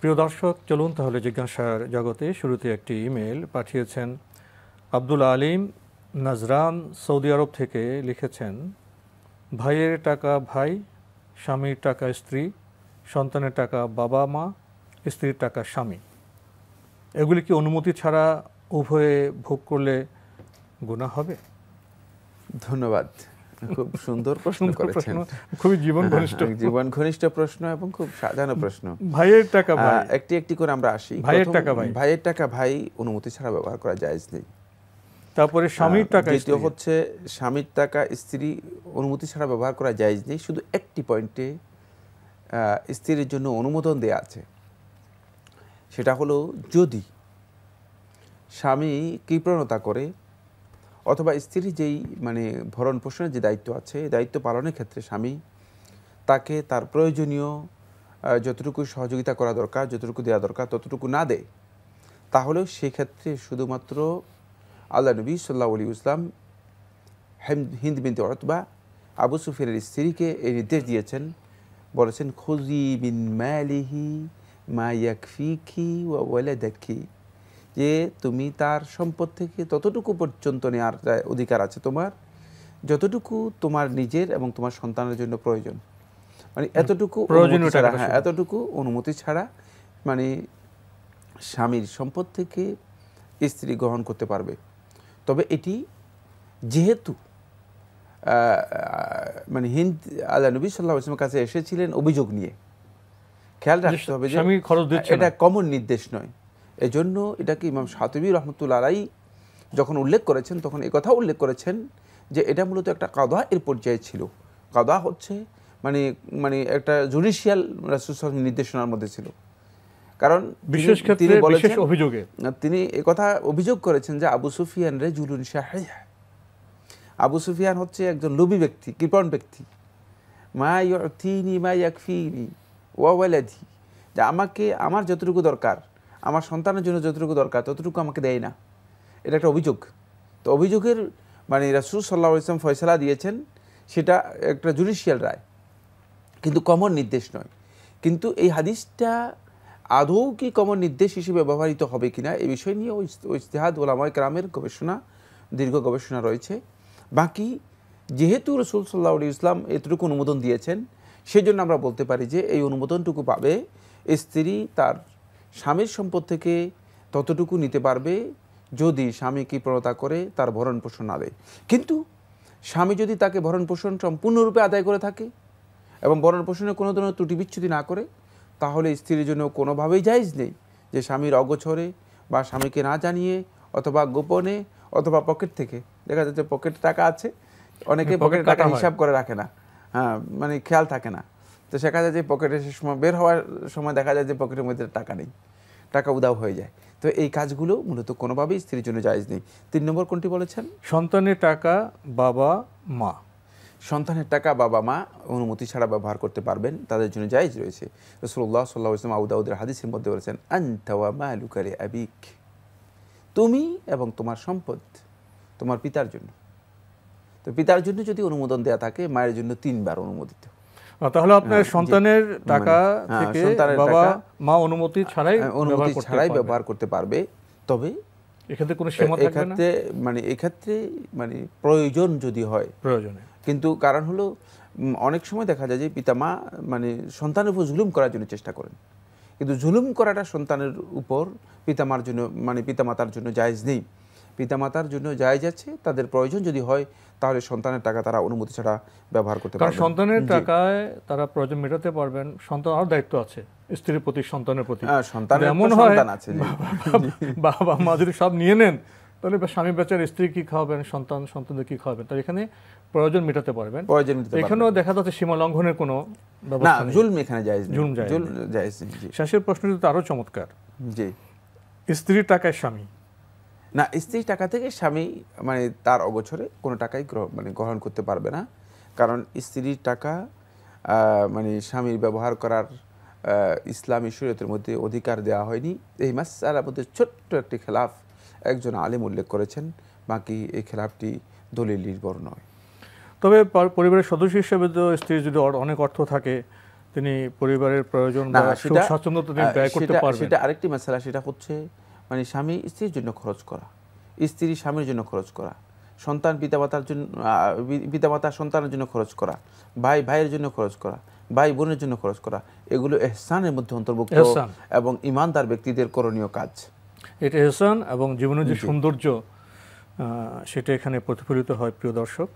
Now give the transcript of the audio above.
প্রিয় দর্শক চলুন তাহলে জিজ্ঞাসার জগতে শুরুতে একটি ইমেল পাঠিয়েছেন Abdul Alim Najran Saudi Arab থেকে লিখেছেন ভাইয়ের টাকা ভাই স্বামীর টাকা স্ত্রী সন্তানের টাকা বাবা মা স্ত্রীর টাকা স্বামী এগুলি কি অনুমতি ছাড়া উভয়ে ভোগ করলে গুণা হবে ধন্যবাদ খুব সুন্দর প্রশ্ন করেছেন খুবই জীবন হ্যাঁ, ঘনিষ্ঠ হ্যাঁ, জীবন ঘনিষ্ঠ প্রশ্ন এবং খুব প্রশ্ন ভাইয়ের টাকা ভাই একটি একটি করে আমরা আসি ভাইয়ের টাকা ভাই ভাইয়ের টাকা ভাই অনুমতি ছাড়া ব্যবহার করা জায়েজ নেই তারপরে স্বামীর টাকা দ্বিতীয় হচ্ছে স্বামীর টাকা স্ত্রী অনুমতি ছাড়া ব্যবহার করা জায়েজ নেই শুধু একটি পয়েন্টে স্ত্রীর জন্য অনুমোদন দেয়া আছে সেটা হলো যদি স্বামী কৃপণতা করে অথবা স্ত্রীর যেই মানে ভরণ পোষণের যে দায়িত্ব আছে দায়িত্ব পালনের ক্ষেত্রে স্বামী তাকে তার প্রয়োজনীয় যতটুকু সহযোগিতা করা দরকার যতটুকু দেওয়া দরকার ততটুকু না দেয় তাহলেও সেক্ষেত্রে শুধুমাত্র আল্লাহ নবী সাল্লাহ আলী ইসলাম হিন্দ বিনতে অথবা আবু সুফিরের স্ত্রীকে এই নির্দেশ দিয়েছেন বলেছেন খুজি বিন ম্যালিহি মা ও ওয়ালে দেখি যে তুমি তার সম্পদ থেকে ততটুকু পর্যন্ত নেওয়ার অধিকার আছে তোমার যতটুকু তোমার নিজের এবং তোমার সন্তানের জন্য প্রয়োজন মানে এতটুকু হ্যাঁ, এতটুকু অনুমতি ছাড়া মানে স্বামীর সম্পদ থেকে স্ত্রী গ্রহণ করতে পারবে তবে এটি যেহেতু মানে হিন্দ আল্লাহ নবী সাল্লাহ কাছে এসেছিলেন অভিযোগ নিয়ে খেয়াল রাখতে হবে যে এটা কমন নির্দেশ নয় এজন্য এটাকে ইমাম সাতবি রহমতুল্লা আলাই যখন উল্লেখ করেছেন তখন কথা উল্লেখ করেছেন যে এটা মূলত একটা কাদা এর পর্যায়ে ছিল কাদা হচ্ছে মানে মানে একটা জুডিশিয়াল রাসুল নির্দেশনার মধ্যে ছিল কারণ বিশেষ তিনি বলেছেন অভিযোগে তিনি কথা অভিযোগ করেছেন যে আবু সুফিয়ান রে জুলুন শাহে আবু সুফিয়ান হচ্ছে একজন লোভী ব্যক্তি কৃপণ ব্যক্তি মা ইয়থিনি মা ইয়াকফিনি ওয়ালাধি যে আমাকে আমার যতটুকু দরকার আমার সন্তানের জন্য যতটুকু দরকার ততটুকু আমাকে দেয় না এটা একটা অভিযোগ তো অভিযোগের মানে রাসুল সাল্লা ইসলাম ফয়সলা দিয়েছেন সেটা একটা জুডিশিয়াল রায় কিন্তু কমন নির্দেশ নয় কিন্তু এই হাদিসটা আদৌ কি কমন নির্দেশ হিসেবে ব্যবহৃত হবে কিনা এ বিষয় নিয়ে ইস্তেহাদ ওলামায় গ্রামের গবেষণা দীর্ঘ গবেষণা রয়েছে বাকি যেহেতু রসুল সাল্লা ইসলাম এতটুকু অনুমোদন দিয়েছেন সেই জন্য আমরা বলতে পারি যে এই অনুমোদনটুকু পাবে স্ত্রী তার স্বামীর সম্পদ থেকে ততটুকু নিতে পারবে যদি স্বামী প্রণতা করে তার ভরণ পোষণ না দেয় কিন্তু স্বামী যদি তাকে ভরণ পোষণ সম্পূর্ণরূপে আদায় করে থাকে এবং ভরণ পোষণে কোনো ধরনের ত্রুটি বিচ্ছুতি না করে তাহলে স্ত্রীর জন্য কোনোভাবেই জায়জ নেই যে স্বামীর অগোছরে বা স্বামীকে না জানিয়ে অথবা গোপনে অথবা পকেট থেকে দেখা যাচ্ছে পকেটে টাকা আছে অনেকে পকেটে টাকা হিসাব করে রাখে না হ্যাঁ মানে খেয়াল থাকে না তো দেখা যায় যে পকেটে সময় বের হওয়ার সময় দেখা যায় যে পকেটের মধ্যে টাকা নেই টাকা উদাও হয়ে যায় তো এই কাজগুলো মূলত কোনোভাবেই স্ত্রীর জন্য জায়জ নেই তিন নম্বর কোনটি বলেছেন সন্তানের টাকা বাবা মা সন্তানের টাকা বাবা মা অনুমতি ছাড়া ব্যবহার করতে পারবেন তাদের জন্য জায়জ রয়েছে রসুল্লাহ সাল্লাহ ইসলাম আউদাউদ্দের হাদিসের মধ্যে বলেছেন আনতাওয়া মা লুকারে আবিক তুমি এবং তোমার সম্পদ তোমার পিতার জন্য তো পিতার জন্য যদি অনুমোদন দেওয়া থাকে মায়ের জন্য তিনবার অনুমোদিত তাহলে আপনার হ্যাঁ, সন্তানের হ্যাঁ, টাকা মানে, হ্যাঁ, থেকে বাবা মা অনুমতি ছাড়াই অনুমতি ছাড়াই ব্যবহার করতে পারবে তবে এক্ষেত্রে কোনো সীমা থাকবে না এক্ষেত্রে মানে এক্ষেত্রে মানে প্রয়োজন যদি হয় প্রয়োজনে কিন্তু কারণ হলো অনেক সময় দেখা যায় যে পিতামা মানে সন্তানের উপর জুলুম করার জন্য চেষ্টা করেন কিন্তু জুলুম করাটা সন্তানের উপর পিতামার জন্য মানে পিতামাতার জন্য জায়জ নেই পিতামাতার জন্য যায় যাচ্ছে তাদের প্রয়োজন যদি হয় তাহলে সন্তানের টাকা তারা অনুমতি ছাড়া ব্যবহার করতে পারে সন্তানের টাকায় তারা প্রয়োজন মেটাতে পারবেন সন্তান আর দায়িত্ব আছে স্ত্রীর প্রতি সন্তানের প্রতি হ্যাঁ, সন্তান এমন হয় আছে বাবা মা যদি সব নিয়ে নেন তাহলে স্বামী বেচার স্ত্রী কি খাওয়াবেন সন্তান সন্তানদের কি খাওয়াবেন তাহলে এখানে প্রয়োজন মেটাতে পারবেন প্রয়োজন এখানেও দেখা যাচ্ছে সীমা লঙ্ঘনের কোনো ব্যবস্থা জুলম এখানে জুলম জায়েজ শেষের প্রশ্নটি তো আরো চমৎকার জি স্ত্রীর টাকায় স্বামী না স্ত্রী টাকা থেকে স্বামী মানে তার অগোছরে কোনো টাকাই মানে গ্রহণ করতে পারবে না কারণ স্ত্রীর টাকা মানে স্বামীর ব্যবহার করার ইসলামী শরীয়তের মধ্যে অধিকার দেওয়া হয়নি এই মাসালার মধ্যে ছোট্ট একটি খেলাফ একজন আলেম উল্লেখ করেছেন বাকি এই খেলাফটি দলিল নির্ভর নয় তবে পরিবারের সদস্য হিসেবে তো স্ত্রীর যদি অনেক অর্থ থাকে তিনি পরিবারের প্রয়োজন সেটা আরেকটি মাসালা সেটা হচ্ছে মানে স্বামী স্ত্রীর জন্য খরচ করা স্ত্রী স্বামীর জন্য খরচ করা সন্তান পিতামাতার জন্য পিতামাতা সন্তানের জন্য খরচ করা ভাই ভাইয়ের জন্য খরচ করা ভাই বোনের জন্য খরচ করা এগুলো এহসানের মধ্যে অন্তর্ভুক্ত এবং ইমানদার ব্যক্তিদের করণীয় কাজ এটা এহসান এবং জীবনের যে সৌন্দর্য সেটা এখানে প্রতিফলিত হয় প্রিয় দর্শক